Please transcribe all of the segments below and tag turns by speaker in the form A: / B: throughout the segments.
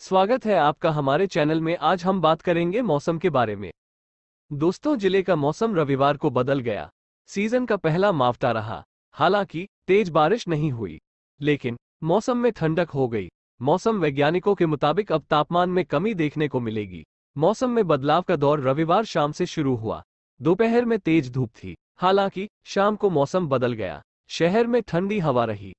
A: स्वागत है आपका हमारे चैनल में आज हम बात करेंगे मौसम के बारे में दोस्तों जिले का मौसम रविवार को बदल गया सीजन का पहला मावटा रहा हालांकि तेज बारिश नहीं हुई लेकिन मौसम में ठंडक हो गई मौसम वैज्ञानिकों के मुताबिक अब तापमान में कमी देखने को मिलेगी मौसम में बदलाव का दौर रविवार शाम से शुरू हुआ दोपहर में तेज धूप थी हालांकि शाम को मौसम बदल गया शहर में ठंडी हवा रही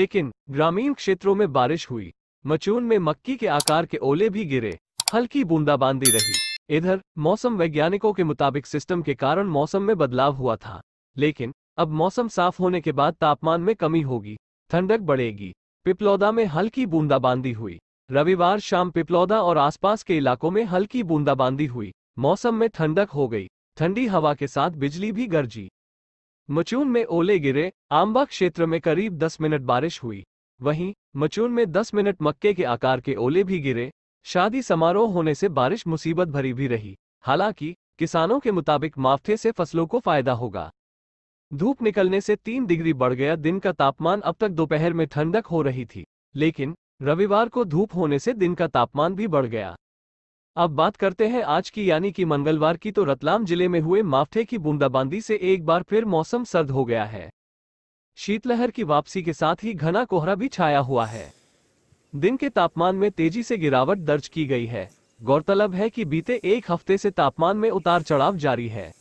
A: लेकिन ग्रामीण क्षेत्रों में बारिश हुई मचून में मक्की के आकार के ओले भी गिरे हल्की बूंदाबांदी रही इधर मौसम वैज्ञानिकों के मुताबिक सिस्टम के कारण मौसम में बदलाव हुआ था लेकिन अब मौसम साफ होने के बाद तापमान में कमी होगी ठंडक बढ़ेगी पिपलौदा में हल्की बूंदाबांदी हुई रविवार शाम पिपलौदा और आसपास के इलाकों में हल्की बूंदाबांदी हुई मौसम में ठंडक हो गई ठंडी हवा के साथ बिजली भी गरजी मचून में ओले गिरे आंबा क्षेत्र में करीब 10 मिनट बारिश हुई वहीं मचून में 10 मिनट मक्के के आकार के ओले भी गिरे शादी समारोह होने से बारिश मुसीबत भरी भी रही हालांकि किसानों के मुताबिक माफे से फसलों को फायदा होगा धूप निकलने से तीन डिग्री बढ़ गया दिन का तापमान अब तक दोपहर में ठंडक हो रही थी लेकिन रविवार को धूप होने से दिन का तापमान भी बढ़ गया अब बात करते हैं आज की यानी कि मंगलवार की तो रतलाम जिले में हुए माफे की बूंदाबांदी से एक बार फिर मौसम सर्द हो गया है शीतलहर की वापसी के साथ ही घना कोहरा भी छाया हुआ है दिन के तापमान में तेजी से गिरावट दर्ज की गई है गौरतलब है कि बीते एक हफ्ते से तापमान में उतार चढ़ाव जारी है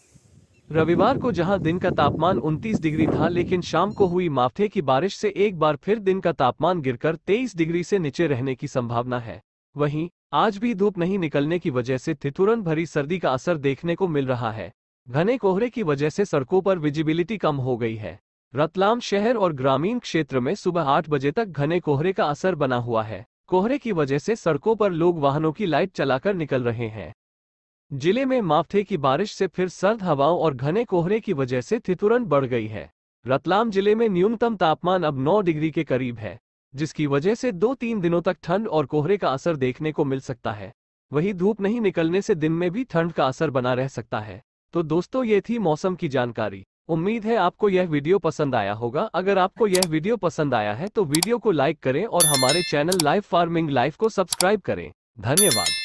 A: रविवार को जहां दिन का तापमान 29 डिग्री था लेकिन शाम को हुई माफे की बारिश से एक बार फिर दिन का तापमान गिरकर 23 डिग्री से नीचे रहने की संभावना है वहीं आज भी धूप नहीं निकलने की वजह से थितुरन भरी सर्दी का असर देखने को मिल रहा है घने कोहरे की वजह से सड़कों पर विजिबिलिटी कम हो गई है रतलाम शहर और ग्रामीण क्षेत्र में सुबह आठ बजे तक घने कोहरे का असर बना हुआ है कोहरे की वजह से सड़कों पर लोग वाहनों की लाइट चलाकर निकल रहे हैं जिले में माफे की बारिश से फिर सर्द हवाओं और घने कोहरे की वजह से थितुरन बढ़ गई है रतलाम जिले में न्यूनतम तापमान अब 9 डिग्री के करीब है जिसकी वजह से दो तीन दिनों तक ठंड और कोहरे का असर देखने को मिल सकता है वही धूप नहीं निकलने से दिन में भी ठंड का असर बना रह सकता है तो दोस्तों ये थी मौसम की जानकारी उम्मीद है आपको यह वीडियो पसंद आया होगा अगर आपको यह वीडियो पसंद आया है तो वीडियो को लाइक करें और हमारे चैनल लाइव फार्मिंग लाइफ को सब्सक्राइब करें धन्यवाद